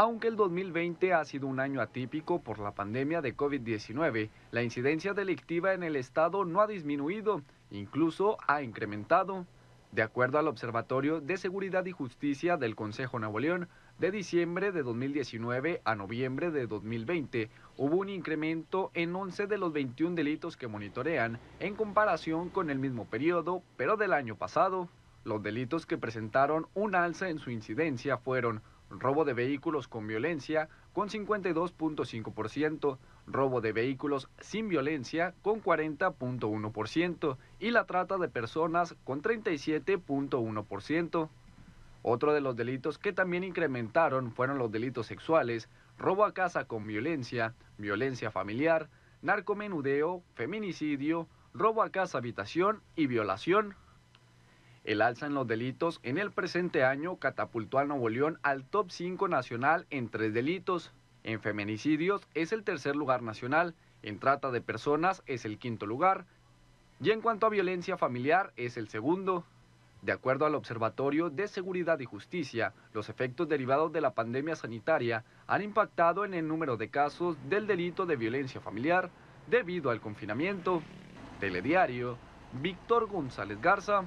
Aunque el 2020 ha sido un año atípico por la pandemia de COVID-19, la incidencia delictiva en el estado no ha disminuido, incluso ha incrementado. De acuerdo al Observatorio de Seguridad y Justicia del Consejo Nuevo León, de diciembre de 2019 a noviembre de 2020 hubo un incremento en 11 de los 21 delitos que monitorean en comparación con el mismo periodo, pero del año pasado. Los delitos que presentaron un alza en su incidencia fueron robo de vehículos con violencia con 52.5%, robo de vehículos sin violencia con 40.1% y la trata de personas con 37.1%. Otro de los delitos que también incrementaron fueron los delitos sexuales, robo a casa con violencia, violencia familiar, narcomenudeo, feminicidio, robo a casa habitación y violación. El alza en los delitos en el presente año catapultó a Nuevo León al top 5 nacional en tres delitos. En feminicidios es el tercer lugar nacional, en trata de personas es el quinto lugar y en cuanto a violencia familiar es el segundo. De acuerdo al Observatorio de Seguridad y Justicia, los efectos derivados de la pandemia sanitaria han impactado en el número de casos del delito de violencia familiar debido al confinamiento. Telediario, Víctor González Garza,